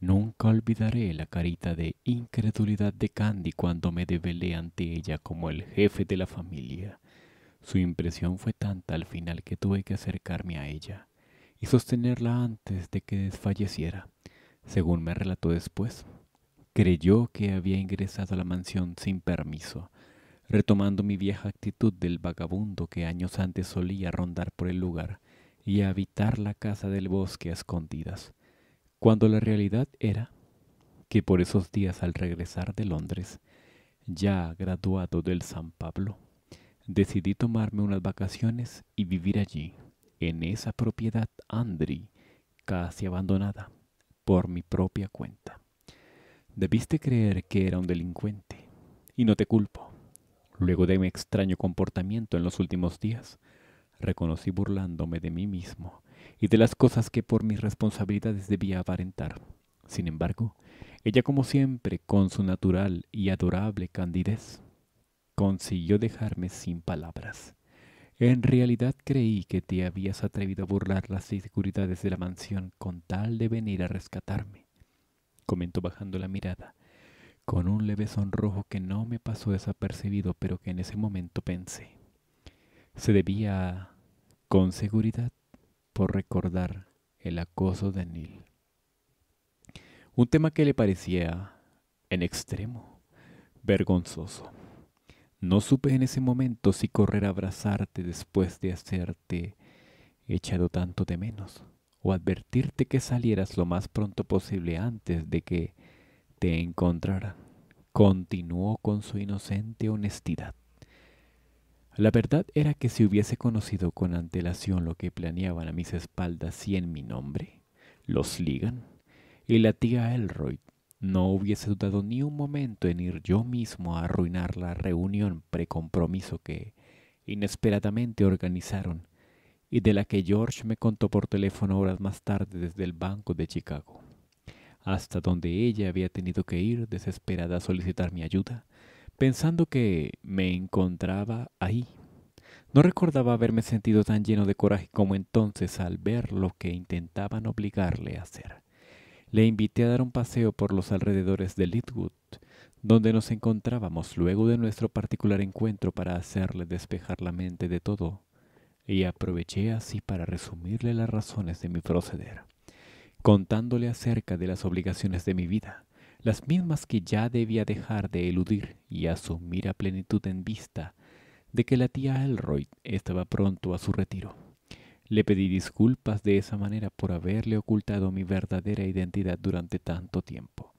nunca. olvidaré la carita de incredulidad de Candy cuando me develé ante ella como el jefe de la familia. Su impresión fue tanta al final que tuve que acercarme a ella y sostenerla antes de que desfalleciera. Según me relató después, creyó que había ingresado a la mansión sin permiso, retomando mi vieja actitud del vagabundo que años antes solía rondar por el lugar y habitar la casa del bosque a escondidas cuando la realidad era que por esos días al regresar de Londres, ya graduado del San Pablo, decidí tomarme unas vacaciones y vivir allí, en esa propiedad Andri, casi abandonada, por mi propia cuenta. Debiste creer que era un delincuente, y no te culpo. Luego de mi extraño comportamiento en los últimos días, reconocí burlándome de mí mismo y de las cosas que por mis responsabilidades debía aparentar. Sin embargo, ella como siempre, con su natural y adorable candidez, consiguió dejarme sin palabras. En realidad creí que te habías atrevido a burlar las inseguridades de la mansión con tal de venir a rescatarme, comentó bajando la mirada, con un leve sonrojo que no me pasó desapercibido, pero que en ese momento pensé. Se debía, con seguridad, recordar el acoso de Nil. Un tema que le parecía, en extremo, vergonzoso. No supe en ese momento si correr a abrazarte después de hacerte echado tanto de menos, o advertirte que salieras lo más pronto posible antes de que te encontraran. Continuó con su inocente honestidad. La verdad era que si hubiese conocido con antelación lo que planeaban a mis espaldas y en mi nombre, los Ligan y la tía Elroy, no hubiese dudado ni un momento en ir yo mismo a arruinar la reunión precompromiso que inesperadamente organizaron y de la que George me contó por teléfono horas más tarde desde el Banco de Chicago, hasta donde ella había tenido que ir desesperada a solicitar mi ayuda pensando que me encontraba ahí. No recordaba haberme sentido tan lleno de coraje como entonces al ver lo que intentaban obligarle a hacer. Le invité a dar un paseo por los alrededores de Litwood, donde nos encontrábamos luego de nuestro particular encuentro para hacerle despejar la mente de todo, y aproveché así para resumirle las razones de mi proceder, contándole acerca de las obligaciones de mi vida, las mismas que ya debía dejar de eludir y asumir a plenitud en vista de que la tía Elroy estaba pronto a su retiro. Le pedí disculpas de esa manera por haberle ocultado mi verdadera identidad durante tanto tiempo.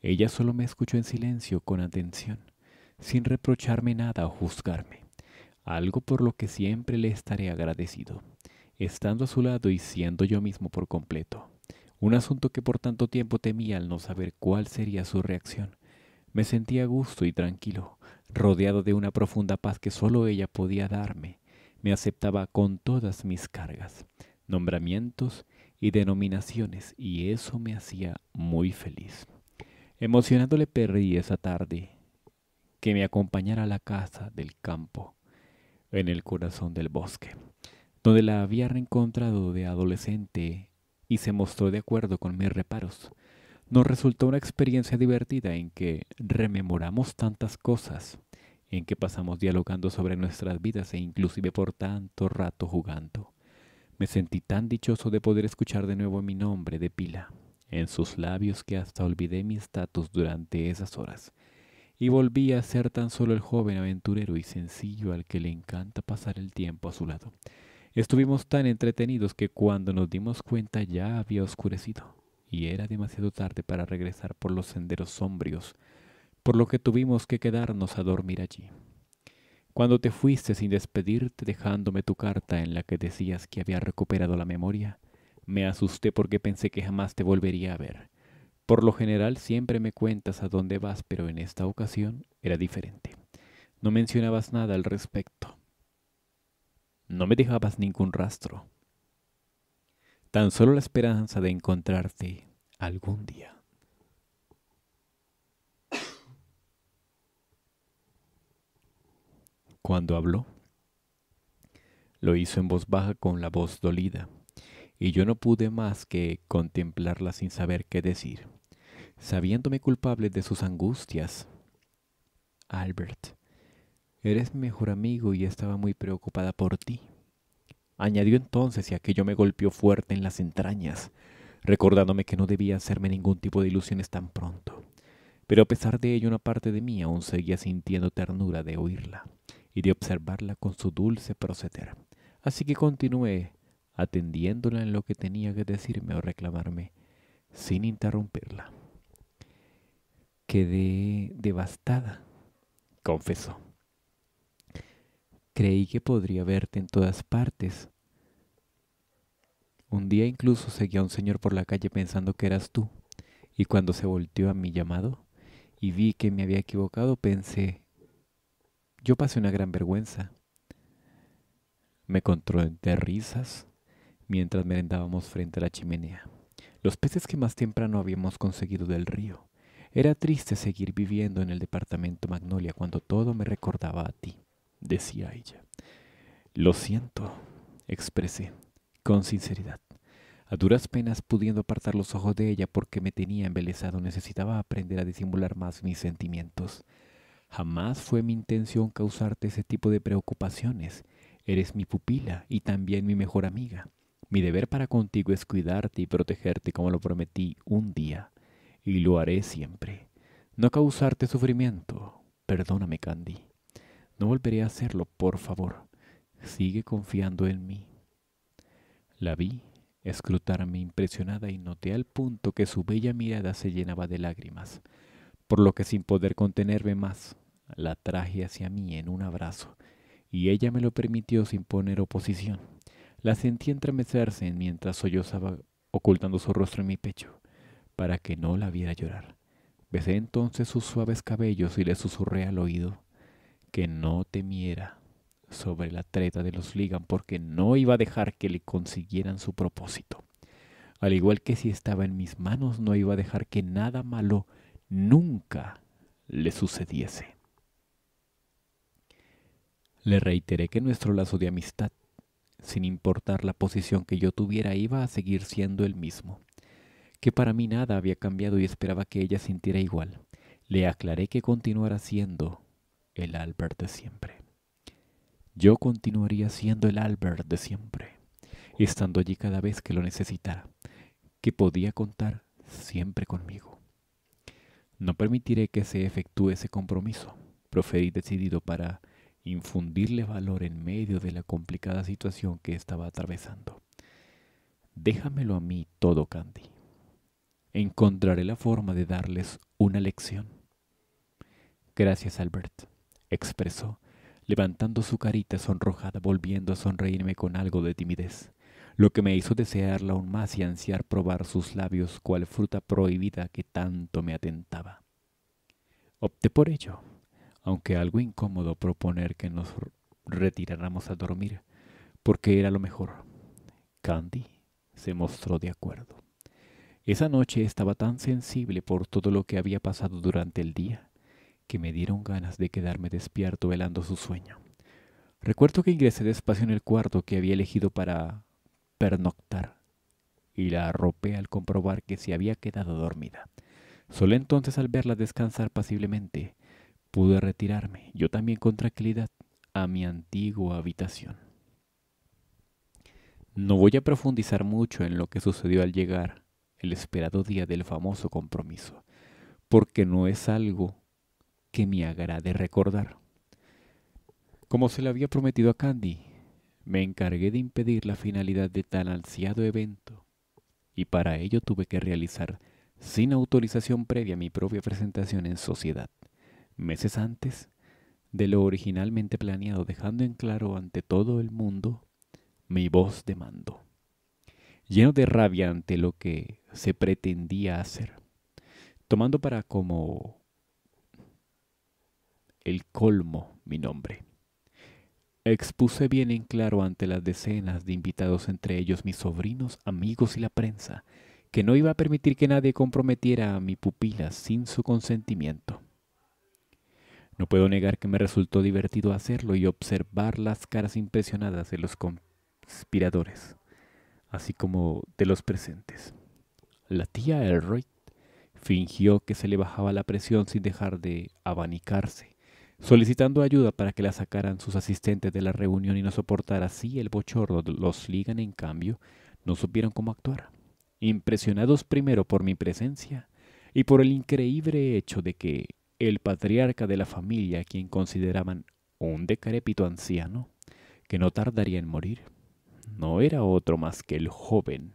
Ella solo me escuchó en silencio con atención, sin reprocharme nada o juzgarme, algo por lo que siempre le estaré agradecido, estando a su lado y siendo yo mismo por completo un asunto que por tanto tiempo temía al no saber cuál sería su reacción. Me sentía a gusto y tranquilo, rodeado de una profunda paz que sólo ella podía darme. Me aceptaba con todas mis cargas, nombramientos y denominaciones, y eso me hacía muy feliz. Emocionándole le perdí esa tarde que me acompañara a la casa del campo, en el corazón del bosque, donde la había reencontrado de adolescente y se mostró de acuerdo con mis reparos. Nos resultó una experiencia divertida en que rememoramos tantas cosas, en que pasamos dialogando sobre nuestras vidas e inclusive por tanto rato jugando. Me sentí tan dichoso de poder escuchar de nuevo mi nombre de pila en sus labios que hasta olvidé mi estatus durante esas horas y volví a ser tan solo el joven aventurero y sencillo al que le encanta pasar el tiempo a su lado. Estuvimos tan entretenidos que cuando nos dimos cuenta ya había oscurecido y era demasiado tarde para regresar por los senderos sombrios, por lo que tuvimos que quedarnos a dormir allí. Cuando te fuiste sin despedirte dejándome tu carta en la que decías que había recuperado la memoria, me asusté porque pensé que jamás te volvería a ver. Por lo general siempre me cuentas a dónde vas, pero en esta ocasión era diferente. No mencionabas nada al respecto. No me dejabas ningún rastro. Tan solo la esperanza de encontrarte algún día. Cuando habló, lo hizo en voz baja con la voz dolida, y yo no pude más que contemplarla sin saber qué decir, sabiéndome culpable de sus angustias. Albert, Eres mi mejor amigo y estaba muy preocupada por ti. Añadió entonces y aquello me golpeó fuerte en las entrañas, recordándome que no debía hacerme ningún tipo de ilusiones tan pronto. Pero a pesar de ello una parte de mí aún seguía sintiendo ternura de oírla y de observarla con su dulce proceder. Así que continué atendiéndola en lo que tenía que decirme o reclamarme, sin interrumpirla. Quedé devastada, confesó. Creí que podría verte en todas partes. Un día incluso seguí a un señor por la calle pensando que eras tú, y cuando se volteó a mi llamado y vi que me había equivocado, pensé, yo pasé una gran vergüenza. Me encontré de risas mientras merendábamos frente a la chimenea. Los peces que más temprano habíamos conseguido del río. Era triste seguir viviendo en el departamento Magnolia cuando todo me recordaba a ti decía ella. Lo siento, expresé, con sinceridad, a duras penas pudiendo apartar los ojos de ella porque me tenía embelesado, necesitaba aprender a disimular más mis sentimientos. Jamás fue mi intención causarte ese tipo de preocupaciones. Eres mi pupila y también mi mejor amiga. Mi deber para contigo es cuidarte y protegerte como lo prometí un día, y lo haré siempre. No causarte sufrimiento. Perdóname, Candy. No volveré a hacerlo, por favor. Sigue confiando en mí. La vi escrutarme impresionada y noté al punto que su bella mirada se llenaba de lágrimas, por lo que sin poder contenerme más, la traje hacia mí en un abrazo, y ella me lo permitió sin poner oposición. La sentí entremecerse mientras sollozaba ocultando su rostro en mi pecho, para que no la viera llorar. Besé entonces sus suaves cabellos y le susurré al oído, que no temiera sobre la treta de los Ligan porque no iba a dejar que le consiguieran su propósito. Al igual que si estaba en mis manos, no iba a dejar que nada malo nunca le sucediese. Le reiteré que nuestro lazo de amistad, sin importar la posición que yo tuviera, iba a seguir siendo el mismo, que para mí nada había cambiado y esperaba que ella sintiera igual. Le aclaré que continuara siendo el Albert de siempre. Yo continuaría siendo el Albert de siempre, estando allí cada vez que lo necesitara, que podía contar siempre conmigo. No permitiré que se efectúe ese compromiso, proferí decidido para infundirle valor en medio de la complicada situación que estaba atravesando. Déjamelo a mí todo, Candy. Encontraré la forma de darles una lección. Gracias, Albert expresó, levantando su carita sonrojada, volviendo a sonreírme con algo de timidez, lo que me hizo desearla aún más y ansiar probar sus labios cual fruta prohibida que tanto me atentaba. Opté por ello, aunque algo incómodo proponer que nos retiráramos a dormir, porque era lo mejor. Candy se mostró de acuerdo. Esa noche estaba tan sensible por todo lo que había pasado durante el día, que me dieron ganas de quedarme despierto velando su sueño. Recuerdo que ingresé despacio en el cuarto que había elegido para pernoctar y la arropé al comprobar que se había quedado dormida. Solo entonces al verla descansar pasiblemente, pude retirarme, yo también con tranquilidad, a mi antigua habitación. No voy a profundizar mucho en lo que sucedió al llegar el esperado día del famoso compromiso, porque no es algo que me agrade recordar. Como se le había prometido a Candy, me encargué de impedir la finalidad de tan ansiado evento, y para ello tuve que realizar, sin autorización previa, mi propia presentación en sociedad, meses antes de lo originalmente planeado, dejando en claro ante todo el mundo mi voz de mando. Lleno de rabia ante lo que se pretendía hacer, tomando para como el colmo mi nombre. Expuse bien en claro ante las decenas de invitados, entre ellos mis sobrinos, amigos y la prensa, que no iba a permitir que nadie comprometiera a mi pupila sin su consentimiento. No puedo negar que me resultó divertido hacerlo y observar las caras impresionadas de los conspiradores, así como de los presentes. La tía Elroy fingió que se le bajaba la presión sin dejar de abanicarse, Solicitando ayuda para que la sacaran sus asistentes de la reunión y no soportar así el bochorno, los ligan en cambio, no supieron cómo actuar. Impresionados primero por mi presencia y por el increíble hecho de que el patriarca de la familia, quien consideraban un decrépito anciano, que no tardaría en morir, no era otro más que el joven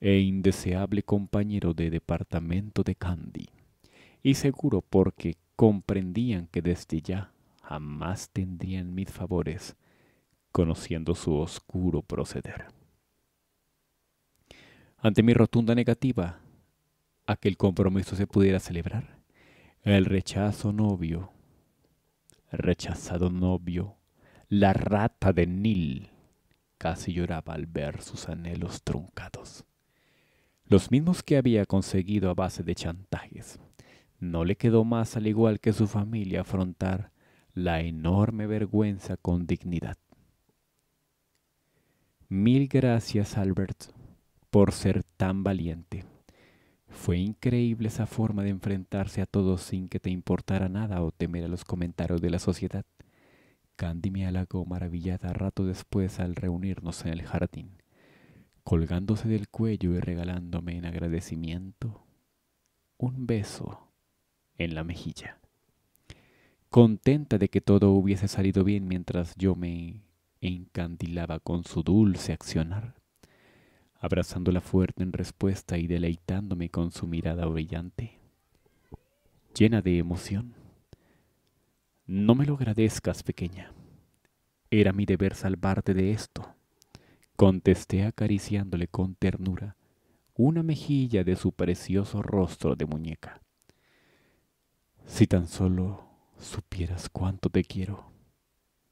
e indeseable compañero de departamento de Candy, y seguro porque comprendían que desde ya jamás tendrían mis favores, conociendo su oscuro proceder. Ante mi rotunda negativa a que el compromiso se pudiera celebrar, el rechazo novio, rechazado novio, la rata de Nil casi lloraba al ver sus anhelos truncados, los mismos que había conseguido a base de chantajes no le quedó más al igual que su familia afrontar la enorme vergüenza con dignidad. Mil gracias, Albert, por ser tan valiente. Fue increíble esa forma de enfrentarse a todo sin que te importara nada o temer a los comentarios de la sociedad. Candy me halagó maravillada rato después al reunirnos en el jardín, colgándose del cuello y regalándome en agradecimiento un beso en la mejilla. Contenta de que todo hubiese salido bien mientras yo me encandilaba con su dulce accionar, abrazándola fuerte en respuesta y deleitándome con su mirada brillante, llena de emoción. No me lo agradezcas, pequeña. Era mi deber salvarte de esto, contesté acariciándole con ternura una mejilla de su precioso rostro de muñeca. Si tan solo supieras cuánto te quiero,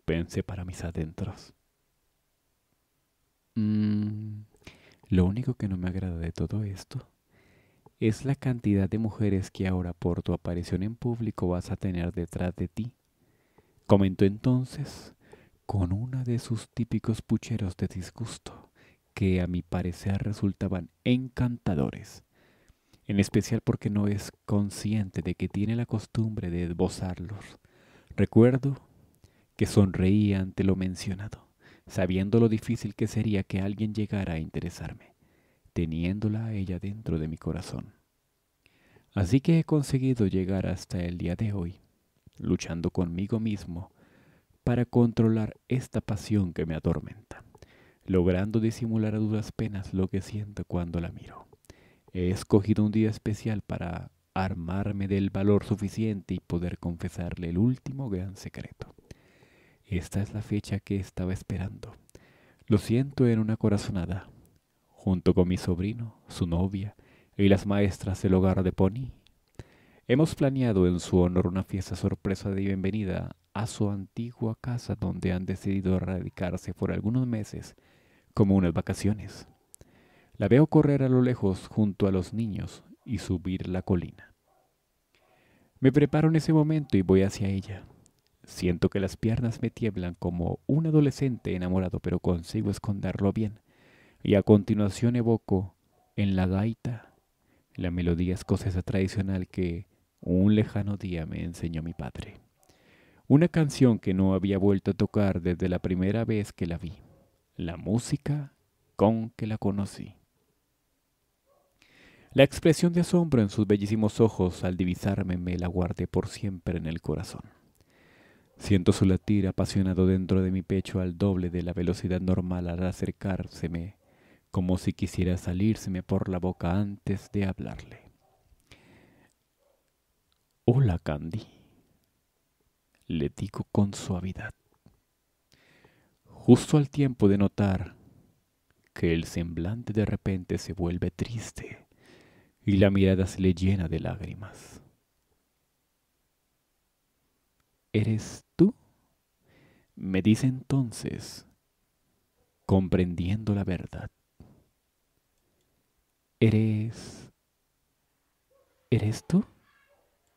pensé para mis adentros. Mm, lo único que no me agrada de todo esto es la cantidad de mujeres que ahora por tu aparición en público vas a tener detrás de ti, comentó entonces con uno de sus típicos pucheros de disgusto que a mi parecer resultaban encantadores en especial porque no es consciente de que tiene la costumbre de esbozarlos. Recuerdo que sonreía ante lo mencionado, sabiendo lo difícil que sería que alguien llegara a interesarme, teniéndola a ella dentro de mi corazón. Así que he conseguido llegar hasta el día de hoy, luchando conmigo mismo para controlar esta pasión que me atormenta, logrando disimular a duras penas lo que siento cuando la miro. He escogido un día especial para armarme del valor suficiente y poder confesarle el último gran secreto. Esta es la fecha que estaba esperando. Lo siento en una corazonada. Junto con mi sobrino, su novia y las maestras del hogar de Pony, hemos planeado en su honor una fiesta sorpresa de bienvenida a su antigua casa donde han decidido radicarse por algunos meses como unas vacaciones. La veo correr a lo lejos junto a los niños y subir la colina. Me preparo en ese momento y voy hacia ella. Siento que las piernas me tiemblan como un adolescente enamorado, pero consigo esconderlo bien. Y a continuación evoco en la gaita la melodía escocesa tradicional que un lejano día me enseñó mi padre. Una canción que no había vuelto a tocar desde la primera vez que la vi. La música con que la conocí. La expresión de asombro en sus bellísimos ojos al divisarme me la guardé por siempre en el corazón. Siento su latir apasionado dentro de mi pecho al doble de la velocidad normal al acercárseme, como si quisiera salírseme por la boca antes de hablarle. Hola, Candy, le digo con suavidad, justo al tiempo de notar que el semblante de repente se vuelve triste y la mirada se le llena de lágrimas. ¿Eres tú? Me dice entonces, comprendiendo la verdad. ¿Eres... ¿Eres tú?